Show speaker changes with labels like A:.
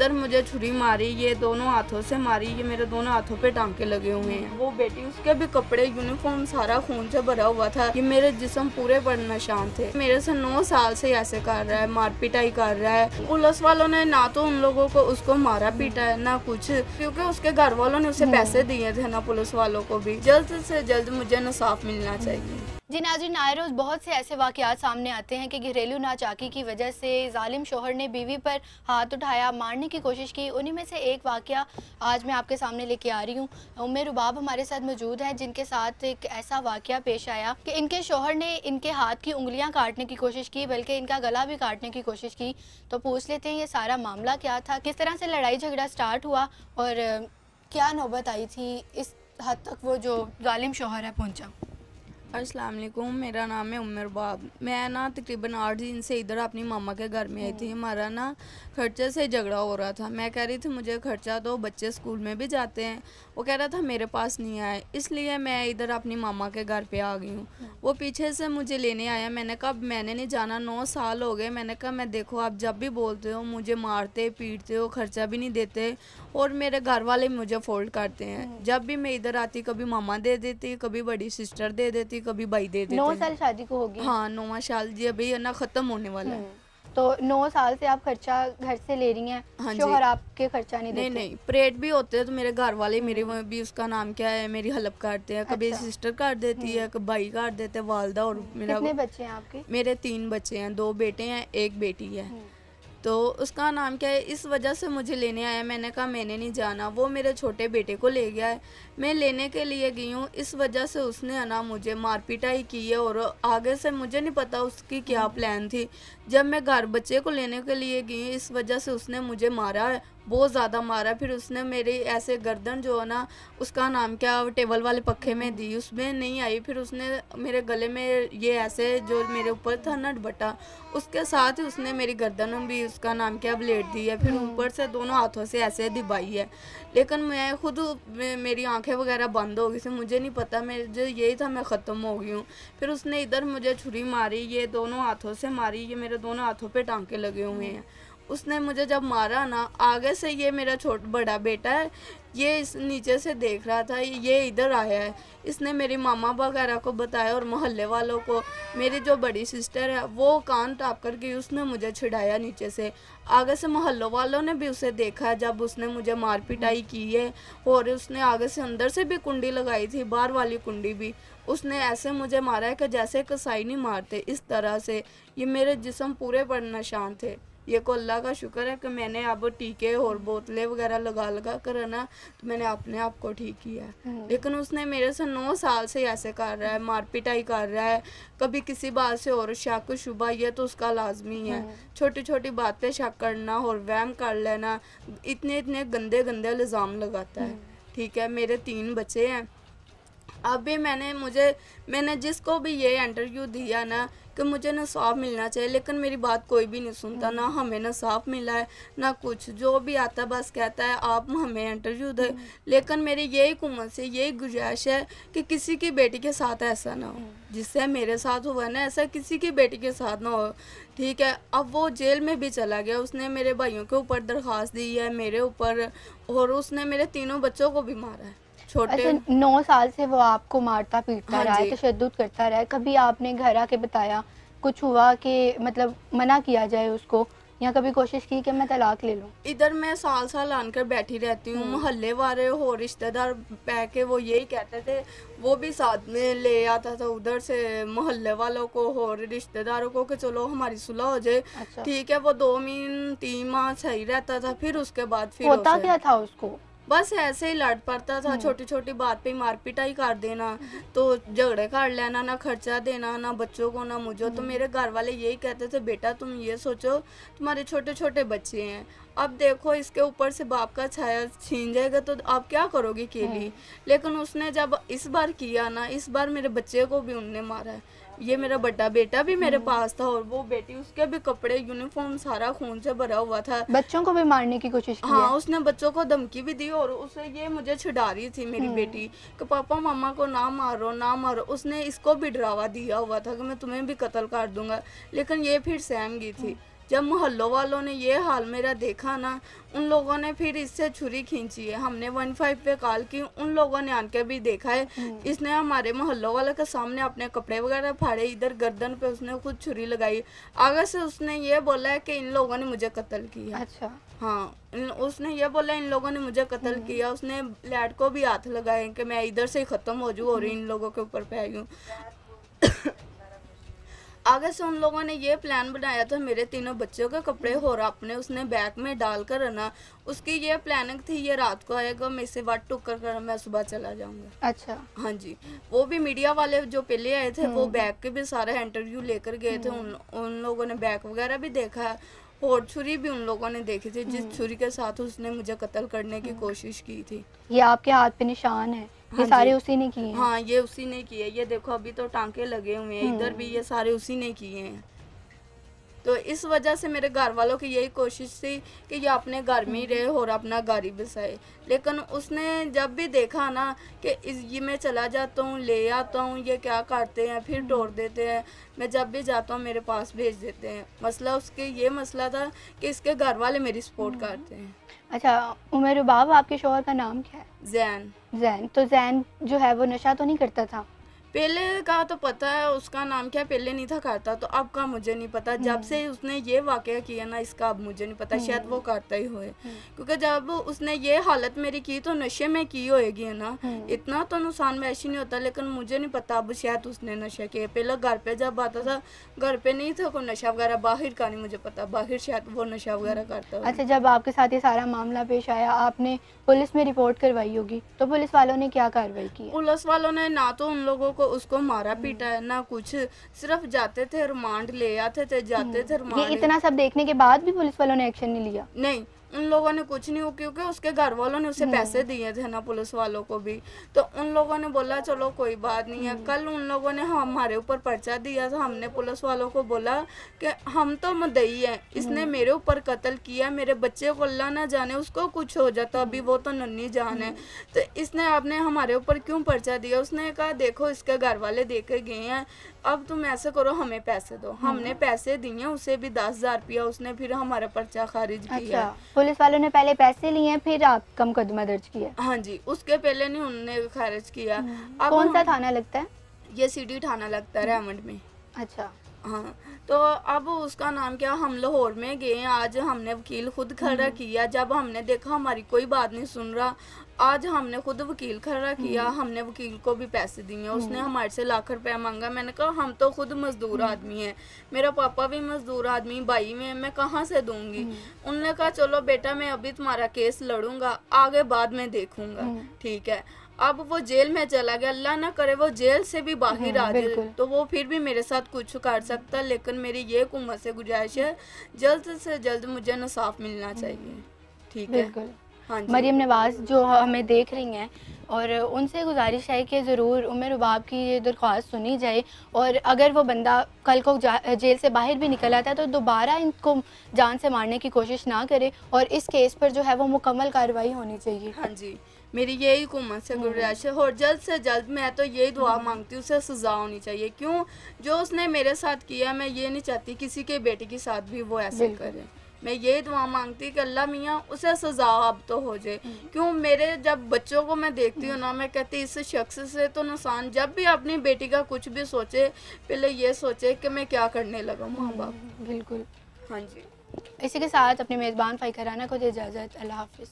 A: इधर मुझे छुरी मारी ये दोनों हाथों से मारी ये मेरे दोनों हाथों पे टांके लगे हुए हैं वो बेटी उसके भी कपड़े यूनिफॉर्म सारा खून से भरा हुआ था ये मेरे जिसम पूरे पर नशान थे मेरे से नौ साल से ऐसे कर रहा है मार पिटाई कर रहा है पुलिस वालों ने ना तो उन लोगों को उसको मारा पीटा है ना कुछ क्योंकि उसके घर वालों ने उसे हम्म। पैसे दिए थे ना पुलिस वालों को भी जल्द से जल्द मुझे इंसाफ मिलना चाहिए जी नाजिन आए रोज़ बहुत से ऐसे वाक़ात सामने
B: आते हैं कि घरेलू नाचाकी की वजह से ालिम शोहर ने बीवी पर हाथ उठाया मारने की कोशिश की उन्हीं में से एक वाक़ आज मैं आपके सामने लेके आ रही हूँ उमेर रुबाब हमारे साथ मौजूद है जिनके साथ एक ऐसा वाक़ पेश आया कि इनके शोहर ने इनके हाथ की उंगलियाँ काटने की कोशिश की बल्कि इनका गला भी काटने की कोशिश की तो पूछ लेते हैं ये सारा मामला क्या था किस तरह से लड़ाई झगड़ा स्टार्ट हुआ और क्या नौबत आई थी इस हद तक वो जो
A: ालिम शोहर है पहुँचा अस्सलाम वालेकुम मेरा नाम है उमर बाब मैं ना तकरीबन आठ दिन से इधर अपनी मामा के घर में आई थी हमारा ना खर्चे से झगड़ा हो रहा था मैं कह रही थी मुझे खर्चा दो बच्चे स्कूल में भी जाते हैं वो कह रहा था मेरे पास नहीं आए इसलिए मैं इधर अपनी मामा के घर पे आ गई हूँ वो पीछे से मुझे लेने आया मैंने कहा मैंने नहीं जाना नौ साल हो गए मैंने कहा मैं देखो आप जब भी बोलते हो मुझे मारते पीटते हो खर्चा भी नहीं देते और मेरे घर वाले मुझे फोल्ड करते हैं जब भी मैं इधर आती कभी मामा दे देती कभी बड़ी सिस्टर दे देती होगी कभी भाई दे देते नौ साल शादी को होगी हाँ नौवा साल जी अभी ना खत्म होने वाला है हम्म,
B: तो नौ साल से आप खर्चा घर से ले रही हैं हाँ शोहर आपके खर्चा नहीं नहीं नहीं
A: परेड भी होते हैं तो मेरे घर वाले हम्म। मेरे भी उसका नाम क्या है मेरी हेल्प करते हैं कभी अच्छा। सिस्टर काट देती हम्म। है कभी भाई काट देते हैं वालदा और मेरा कितने बच्चे हैं आपके मेरे तीन बच्चे हैं दो बेटे हैं एक बेटी है तो उसका नाम क्या है इस वजह से मुझे लेने आया मैंने कहा मैंने नहीं जाना वो मेरे छोटे बेटे को ले गया है मैं लेने के लिए गई हूँ इस वजह से उसने ना मुझे मार की है और आगे से मुझे नहीं पता उसकी क्या प्लान थी जब मैं घर बच्चे को लेने के लिए गई इस वजह से उसने मुझे मारा बहुत ज़्यादा मारा फिर उसने मेरी ऐसे गर्दन जो है ना उसका नाम क्या टेबल वाले पखे में दी उसमें नहीं आई फिर उसने मेरे गले में ये ऐसे जो मेरे ऊपर था नट बटा उसके साथ ही उसने मेरी गर्दन में भी उसका नाम क्या ब्लेड दी है फिर हम्म। ऊपर से दोनों हाथों से ऐसे दिबाई है लेकिन मैं खुद मेरी आंखें वगैरह बंद हो गई थी मुझे नहीं पता मेरे जो यही था मैं ख़त्म हो गई हूँ फिर उसने इधर मुझे छुरी मारी ये दोनों हाथों से मारी ये मेरे दोनों हाथों पे टांके लगे हुए हैं उसने मुझे जब मारा ना आगे से ये मेरा छोट बड़ा बेटा है ये इस नीचे से देख रहा था ये इधर आया है इसने मेरी मामा वगैरह को बताया और मोहल्ले वालों को मेरी जो बड़ी सिस्टर है वो कान टाप कर गई उसने मुझे छिड़ाया नीचे से आगे से मोहल्लों वालों ने भी उसे देखा जब उसने मुझे मार पिटाई की है और उसने आगे से अंदर से भी कुंडी लगाई थी बाहर वाली कुंडी भी उसने ऐसे मुझे मारा है कि जैसे कसाई नहीं मारते इस तरह से ये मेरे जिसम पूरे पर निशान थे ये को अल्लाह का शुक्र है कि मैंने अब टीके और बोतलें वगैरह लगा लगा कर ना तो मैंने अपने आप को ठीक किया है हम्म। लेकिन उसने मेरे से नौ साल से ऐसे कर रहा है मारपिटाई कर रहा है कभी किसी बात से और शक शुबा ये तो उसका लाजमी है हम्म। छोटी छोटी बातें शक करना और वहम कर लेना इतने इतने गंदे गंदे इल्ज़ाम लगाता है हम्म। ठीक है मेरे तीन बच्चे हैं अभी मैंने मुझे मैंने जिसको भी ये इंटरव्यू दिया ना कि मुझे ना साफ मिलना चाहिए लेकिन मेरी बात कोई भी नहीं सुनता ना हमें ना साफ मिला है ना कुछ जो भी आता बस कहता है आप हमें इंटरव्यू दें लेकिन मेरी यही कुमत से यही गुजारिश है कि किसी की बेटी के साथ ऐसा ना हो जिससे मेरे साथ हुआ ना ऐसा किसी की बेटी के साथ ना हो ठीक है अब वो जेल में भी चला गया उसने मेरे भाइयों के ऊपर दरख्वास्त दी है मेरे ऊपर और उसने मेरे तीनों बच्चों को भी मारा है छोटे अच्छा,
B: नौ साल से वो आपको मारता पीटता हाँ रहा है तशद करता रहा कभी आपने घर आके बताया कुछ हुआ कि मतलब मना किया जाए उसको या कभी कोशिश की कि मैं तलाक ले लूँ
A: इधर मैं साल साल आनकर बैठी रहती हूँ हम्म। मोहल्ले वाले हो रिश्तेदार बह के वो यही कहते थे वो भी साथ में ले आता था उधर से मोहल्ले वालों को और रिश्तेदारों को कि चलो हमारी सुलह हो जाए अच्छा। ठीक अच्छा। है वो दो महीने तीन माह सही रहता था फिर उसके बाद फिर होता क्या था उसको बस ऐसे ही लड़ पड़ता था हम्म। छोटी छोटी बात पे मारपीटाई कर देना तो झगड़े कर लेना ना खर्चा देना ना बच्चों को ना मुझे तो हम्म। मेरे घर वाले यही कहते थे बेटा तुम ये सोचो तुम्हारे छोटे छोटे बच्चे हैं अब देखो इसके ऊपर से बाप का छाया छीन जाएगा तो आप क्या करोगे केली हम्म। लेकिन उसने जब इस बार किया ना इस बार मेरे बच्चे को भी उनने मारा है ये मेरा बड़ा बेटा भी मेरे हम्म। पास था और वो बेटी उसके भी कपड़े यूनिफॉर्म सारा खून से भरा हुआ था
B: बच्चों को भी मारने की कोशिश हाँ
A: उसने बच्चों को धमकी भी दी और उसे ये मुझे छिड़ा रही थी मेरी हम्म। बेटी कि पापा मामा को ना मारो ना मारो उसने इसको भी डरावा दिया हुआ था कि मैं तुम्हें भी कत्ल कर दूंगा लेकिन ये फिर सहम गई थी जब मोहल्लों वालों ने ये हाल मेरा देखा ना उन लोगों ने फिर इससे छुरी खींची है हमने वन फाइव पे कॉल की उन लोगों ने आके भी देखा है हम्म। इसने हमारे मोहल्लों वाले के सामने अपने कपड़े वगैरह फाड़े इधर गर्दन पे उसने खुद छुरी लगाई आगे से उसने ये बोला है कि इन लोगों ने मुझे कत्ल किया अच्छा हाँ उसने ये बोला इन लोगों ने मुझे कत्ल हम्म। किया उसने लैड को भी हाथ लगाए कि मैं इधर से ही ख़त्म हो जाऊँ और हम्म। इन लोगों के ऊपर पे आई हूँ आगे से उन लोगों ने ये प्लान बनाया था तो मेरे तीनों बच्चों के कपड़े हो रहा अपने उसने बैग में डाल कर रहना उसकी ये प्लानिंग थी ये रात को आएगा मैं इसे बात टुक कर, कर मैं सुबह चला जाऊंगा अच्छा हाँ जी वो भी मीडिया वाले जो पहले आए थे वो बैग हम्म। के भी सारे इंटरव्यू लेकर गए थे उन उन लोगों ने बैग वगैरह भी देखा और छुरी भी उन लोगों ने देखी थी जिस हम्म। छुरी के साथ उसने मुझे कत्ल करने की हम्म। कोशिश की थी
B: ये आपके हाथ पे निशान है हाँ ये सारे उसी ने किए हाँ ये
A: उसी ने किए ये देखो अभी तो टांके लगे हुए हैं हम्म। इधर भी ये सारे उसी ने किए हैं तो इस वजह से मेरे घर वालों की यही कोशिश थी कि ये अपने घर में ही रहे और अपना गाड़ी बसाए लेकिन उसने जब भी देखा ना कि इस ये मैं चला जाता हूँ ले आता हूँ ये क्या करते हैं फिर डोर देते हैं मैं जब भी जाता हूँ मेरे पास भेज देते हैं मसला उसके ये मसला था कि इसके घर वाले मेरी सपोर्ट हम्म। करते हैं अच्छा
B: उमेर बाब आपके शोहर का नाम क्या है जैन जैन तो जैन जो है वो नशा तो नहीं
A: करता था पहले का तो पता है उसका नाम क्या पहले नहीं था करता तो अब का मुझे नहीं पता जब हम्म। से उसने ये वाक़ किया ना इसका अब मुझे नहीं पता शायद वो हम्म। करता ही होए हम्म। क्योंकि जब उसने ये हालत मेरी की तो नशे में की होएगी है ना इतना तो नुकसान वैसे नहीं होता लेकिन मुझे नहीं पता अब शायद उसने नशा किया पहले घर पे जब आता था घर पे नहीं था कोई नशा वगैरह बाहर का नहीं मुझे पता बाहर शायद वो नशा वगैरह करता अच्छा
B: जब आपके साथ ये सारा मामला पेश आया आपने पुलिस में रिपोर्ट करवाई होगी तो पुलिस वालों ने क्या कार्रवाई की
A: पुलिस वालों ने ना तो उन लोगों को उसको मारा पीटा है हम्म। ना कुछ सिर्फ जाते थे रिमांड ले आते थे जाते हम्म। थे रिमांड इतना
B: सब देखने के बाद भी पुलिस वालों ने एक्शन नहीं लिया
A: नहीं उन लोगों ने कुछ नहीं हो क्योंकि उसके घर वालों ने उसे हम्म। पैसे दिए थे ना पुलिस वालों को भी तो उन लोगों ने बोला चलो कोई बात नहीं है हम्म। कल उन लोगों ने हमारे ऊपर पर्चा दिया था हमने पुलिस वालों को बोला कि हम तो मदई है इसने हम्म। मेरे ऊपर कत्ल किया मेरे बच्चे को अल्लाह ना जाने उसको कुछ हो जाता अभी वो तो नन्नी जान है तो इसने आपने हमारे ऊपर क्यों पर्चा दिया उसने कहा देखो इसके घर वाले देखे गए हैं अब तुम ऐसे करो हमें पैसे दो हमने पैसे दिए उसे भी दस हजार रुपया उसने फिर हमारा पर्चा खारिज किया अच्छा,
B: पुलिस वालों ने पहले पैसे लिए हैं फिर आप कम कदमा दर्ज किया
A: हाँ जी उसके पहले नहीं उन्होंने खारिज किया हम्म। अब कौन सा थाना लगता है ये सिटी थाना लगता है हम्म। रेमंड में अच्छा हाँ तो अब उसका नाम क्या हम लाहौर में गए आज हमने वकील खुद खड़ा हम्म। किया जब हमने देखा हमारी कोई बात नहीं सुन रहा आज हमने खुद वकील खड़ा किया हम्म। हमने वकील को भी पैसे दिए हम्म। उसने हमारे से लाख रुपया मांगा मैंने कहा हम तो खुद मजदूर हम्म। आदमी है मेरा पापा भी मजदूर आदमी भाई में मैं कहाँ से दूंगी उनने कहा चलो बेटा मैं अभी तुम्हारा केस लड़ूंगा आगे बाद में देखूंगा ठीक है अब वो जेल में चला गया अल्लाह ना करे वो जेल से भी बाहर हाँ, आ जाए तो वो फिर भी मेरे साथ कुछ कर सकता लेकिन मेरी ये हुकूमत से गुजारिश है जल्द से जल्द मुझे इंसाफ मिलना चाहिए ठीक है
B: हाँ नवाज़ जो हमें देख रही हैं और उनसे गुजारिश है कि ज़रूर उमर रबाब की ये दरख्वास्त सुनी जाए और अगर वो बंदा कल को जेल से बाहर भी निकल आता है तो दोबारा इनको जान से मारने की कोशिश ना करे और इस केस पर जो है वो
A: मुकम्मल कार्रवाई होनी चाहिए हाँ जी मेरी यही हुकूमत से गुजारिश है और जल्द से जल्द मैं तो यही दुआ हम्म। मांगती हूँ उसे सज़ा होनी चाहिए क्यों जो उसने मेरे साथ किया मैं ये नहीं चाहती किसी के बेटे के साथ भी वो ऐसे करें मैं ये दुआ मांगती कि अल्लाह मियाँ उसे सजा अब तो हो जाए क्यों मेरे जब बच्चों को मैं देखती हूँ ना मैं कहती इस शख्स से तो नुकसान जब भी अपनी बेटी का कुछ भी सोचे पहले ये सोचे कि मैं क्या करने लगा माँ बाप बिल्कुल हाँ जी इसी के साथ अपने मेज़बान फ़ाई कराना को दे इजाज़त अल्लाह हाफिज़